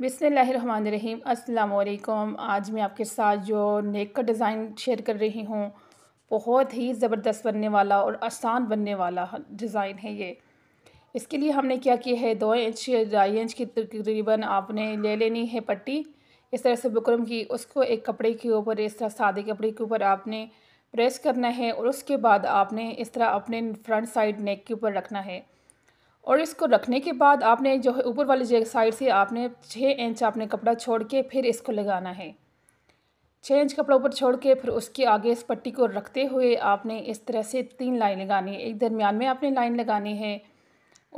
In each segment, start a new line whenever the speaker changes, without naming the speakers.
बिस्मिल्लाहिर्रहमानिर्रहीम अस्सलाम आज मैं आपके साथ जो नेक का डिज़ाइन शेयर कर रही हूँ बहुत ही ज़बरदस्त बनने वाला और आसान बनने वाला डिज़ाइन है ये इसके लिए हमने क्या किया है दो इंच ढाई इंच की तकरीबन आपने ले लेनी है पट्टी इस तरह से बुकरम की उसको एक कपड़े के ऊपर इस तरह सादे कपड़े के ऊपर आपने प्रेस करना है और उसके बाद आपने इस तरह अपने फ्रंट साइड नेक के ऊपर रखना है और इसको रखने के बाद आपने जो है ऊपर वाली जगह साइड से आपने छः इंच आपने कपड़ा छोड़ के फिर इसको लगाना है छः इंच कपड़ा ऊपर छोड़ के फिर उसके आगे इस पट्टी को रखते हुए आपने इस तरह से तीन लाइन लगानी है एक दरमियान में आपने लाइन लगानी है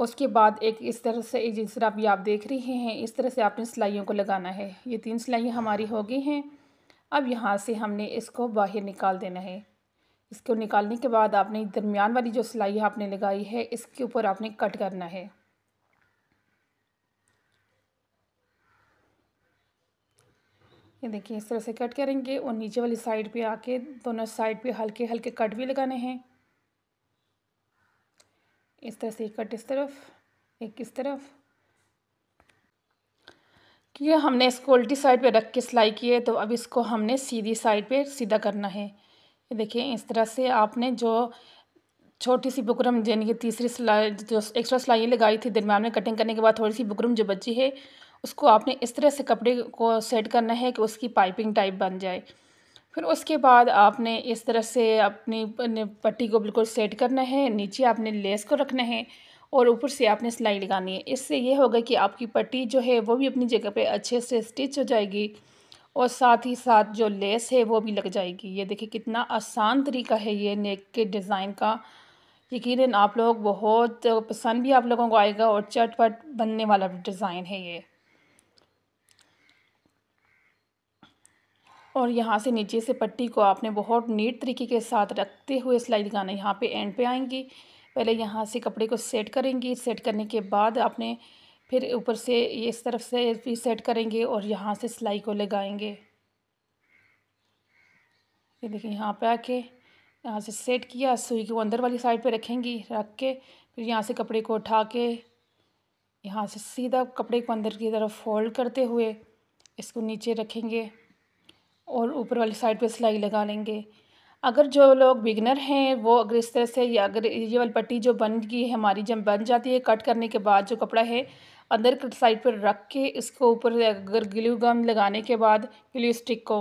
उसके बाद एक इस तरह से जिस तरह अभी आप देख रहे हैं इस तरह से आपने सिलाइयों को लगाना है ये तीन सिलाइयाँ हमारी हो गई हैं अब यहाँ से हमने इसको बाहर निकाल देना है इसको निकालने के बाद आपने दरमियान वाली जो सिलाई आपने लगाई है इसके ऊपर आपने कट करना है ये देखिए इस तरह से कट करेंगे और नीचे वाली साइड पे आके दोनों साइड पे हल्के हल्के कट भी लगाने हैं इस तरह से एक कट इस तरफ एक इस तरफ ये हमने इसको उल्टी साइड पे रख के सिलाई की है तो अब इसको हमने सीधी साइड पे सीधा करना है ये देखिए इस तरह से आपने जो छोटी सी बुकरम यानी कि तीसरी सिलाई जो एक्स्ट्रा सिलाई लगाई थी दरम्यान में कटिंग करने के बाद थोड़ी सी बुकरम जो बची है उसको आपने इस तरह से कपड़े को सेट करना है कि उसकी पाइपिंग टाइप बन जाए फिर उसके बाद आपने इस तरह से अपनी पट्टी को बिल्कुल सेट करना है नीचे आपने लेस को रखना है और ऊपर से आपने सिलाई लगानी है इससे यह होगा कि आपकी पट्टी जो है वो भी अपनी जगह पे अच्छे से स्टिच हो जाएगी और साथ ही साथ जो लेस है वो भी लग जाएगी ये देखिए कितना आसान तरीका है ये नेक के डिज़ाइन का यकीन आप लोग बहुत पसंद भी आप लोगों को आएगा और चटपट बनने वाला डिज़ाइन है ये और यहाँ से नीचे से पट्टी को आपने बहुत नीट तरीके के साथ रखते हुए सिलाई लगाना यहाँ पे एंड पे आएंगी पहले यहाँ से कपड़े को सेट करेंगी सेट करने के बाद आपने फिर ऊपर से इस तरफ से भी सेट करेंगे और यहाँ से सिलाई को लगाएंगे ये देखिए यहाँ पे आके यहाँ से सेट किया सुई को अंदर वाली साइड पे रखेंगी रख के फिर यहाँ से कपड़े को उठा के यहाँ से सीधा कपड़े को अंदर की तरफ फोल्ड करते हुए इसको नीचे रखेंगे और ऊपर वाली साइड पे सिलाई लगा लेंगे अगर जो लोग बिगनर हैं वो अगर इस तरह से या अगर ये वाली पट्टी जो बन गई है हमारी जब बन जाती है कट करने के बाद जो कपड़ा है अंदर साइड पर रख के इसको ऊपर अगर ग्लू गम लगाने के बाद ग्लू स्टिक को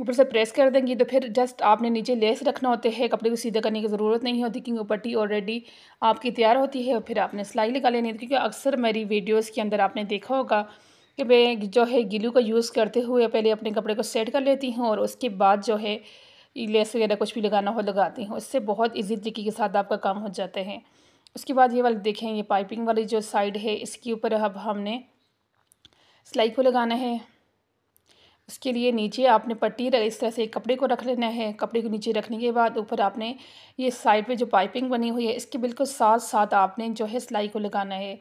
ऊपर से प्रेस कर देंगी तो फिर जस्ट आपने नीचे लेस रखना होते हैं कपड़े को सीधा करने की ज़रूरत नहीं होती क्योंकि वो पट्टी ऑलरेडी आपकी तैयार होती है और फिर आपने सिलाई लगा लेनी क्योंकि अक्सर मेरी वीडियोज़ के अंदर आपने देखा होगा कि मैं जो है गिलू का यूज़ करते हुए पहले अपने कपड़े को सेट कर लेती हूँ और उसके बाद जो है लेस वगैरह कुछ भी लगाना हो लगाती हूँ इससे बहुत ईजी तरीके के साथ आपका काम हो जाता है उसके बाद ये वाले देखें ये पाइपिंग वाली जो साइड है इसके ऊपर अब हमने सिलाई को लगाना है उसके लिए नीचे आपने पट्टी इस तरह से कपड़े को रख लेना है कपड़े को नीचे रखने के बाद ऊपर आपने ये साइड पे जो पाइपिंग बनी हुई है इसके बिल्कुल साथ साथ आपने जो है सिलाई को लगाना है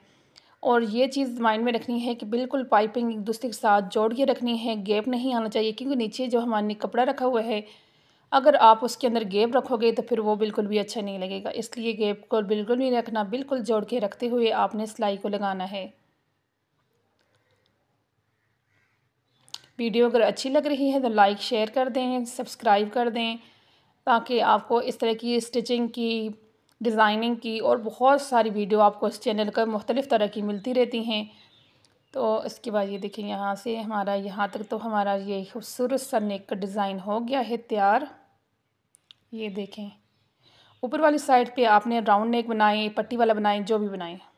और ये चीज़ माइंड में रखनी है कि बिल्कुल पाइपिंग एक दूसरे के साथ जोड़ के रखनी है गैप नहीं आना चाहिए क्योंकि नीचे जो हमारे कपड़ा रखा हुआ है अगर आप उसके अंदर गेप रखोगे तो फिर वो बिल्कुल भी अच्छा नहीं लगेगा इसलिए गेप को बिल्कुल नहीं रखना बिल्कुल जोड़ के रखते हुए आपने सिलाई को लगाना है वीडियो अगर अच्छी लग रही है तो लाइक शेयर कर दें सब्सक्राइब कर दें ताकि आपको इस तरह की स्टिचिंग की डिज़ाइनिंग की और बहुत सारी वीडियो आपको इस चैनल पर मुख्तलिफ़ तरह की मिलती रहती हैं तो इसके बाद ये देखें यहाँ से हमारा यहाँ तक तो हमारा ये खूबसूरत सा नेक का डिज़ाइन हो गया है तैयार ये देखें ऊपर वाली साइड पे आपने राउंड नेक बनाए पट्टी वाला बनाए जो भी बनाए